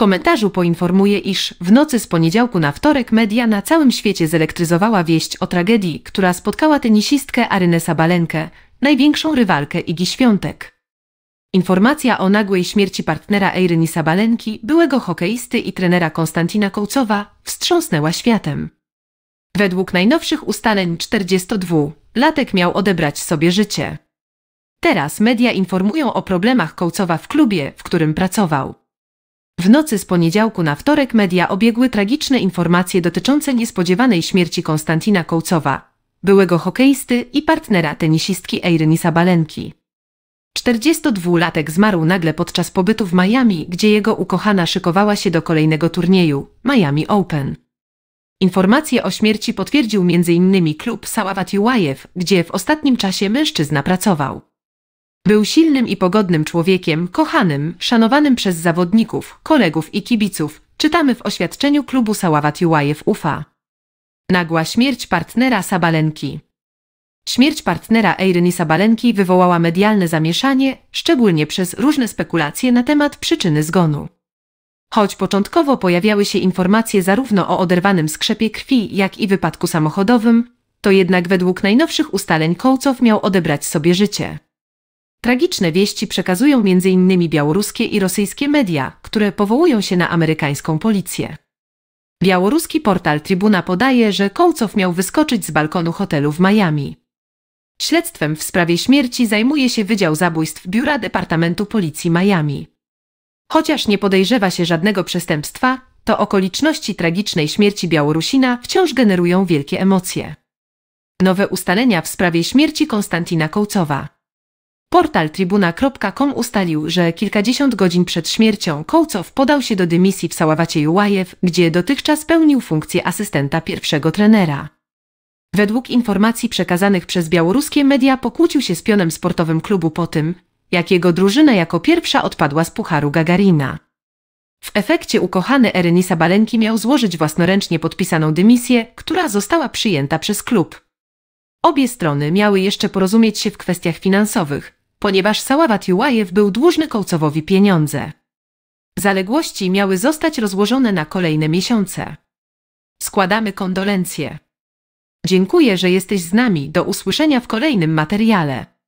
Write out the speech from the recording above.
komentarzu poinformuje, iż w nocy z poniedziałku na wtorek media na całym świecie zelektryzowała wieść o tragedii, która spotkała tenisistkę Arynę Sabalenkę, największą rywalkę Igi Świątek. Informacja o nagłej śmierci partnera Eiryni Sabalenki, byłego hokeisty i trenera Konstantina Kołcowa, wstrząsnęła światem. Według najnowszych ustaleń 42-latek miał odebrać sobie życie. Teraz media informują o problemach Kołcowa w klubie, w którym pracował. W nocy z poniedziałku na wtorek media obiegły tragiczne informacje dotyczące niespodziewanej śmierci Konstantina Kołcowa, byłego hokeisty i partnera tenisistki Eirynisa Balenki. 42-latek zmarł nagle podczas pobytu w Miami, gdzie jego ukochana szykowała się do kolejnego turnieju Miami Open. Informacje o śmierci potwierdził m.in. klub Saławat Jułajew, gdzie w ostatnim czasie mężczyzna pracował. Był silnym i pogodnym człowiekiem, kochanym, szanowanym przez zawodników, kolegów i kibiców, czytamy w oświadczeniu klubu Saławat Jułajew UFA. Nagła śmierć partnera Sabalenki. Śmierć partnera Eiryni Sabalenki wywołała medialne zamieszanie, szczególnie przez różne spekulacje na temat przyczyny zgonu. Choć początkowo pojawiały się informacje zarówno o oderwanym skrzepie krwi, jak i wypadku samochodowym, to jednak według najnowszych ustaleń Kołcow miał odebrać sobie życie. Tragiczne wieści przekazują m.in. białoruskie i rosyjskie media, które powołują się na amerykańską policję. Białoruski portal Trybuna podaje, że Kołcow miał wyskoczyć z balkonu hotelu w Miami. Śledztwem w sprawie śmierci zajmuje się Wydział Zabójstw Biura Departamentu Policji Miami. Chociaż nie podejrzewa się żadnego przestępstwa, to okoliczności tragicznej śmierci Białorusina wciąż generują wielkie emocje. Nowe ustalenia w sprawie śmierci Konstantina Kołcowa. Portal tribuna.com ustalił, że kilkadziesiąt godzin przed śmiercią Kołcow podał się do dymisji w Saławacie Jułajew, gdzie dotychczas pełnił funkcję asystenta pierwszego trenera. Według informacji przekazanych przez białoruskie media pokłócił się z pionem sportowym klubu po tym, jak jego drużyna jako pierwsza odpadła z Pucharu Gagarina. W efekcie ukochany Erenisa Balenki miał złożyć własnoręcznie podpisaną dymisję, która została przyjęta przez klub. Obie strony miały jeszcze porozumieć się w kwestiach finansowych, ponieważ Saławat Jułajew był dłużny Kołcowowi pieniądze. Zaległości miały zostać rozłożone na kolejne miesiące. Składamy kondolencje. Dziękuję, że jesteś z nami. Do usłyszenia w kolejnym materiale.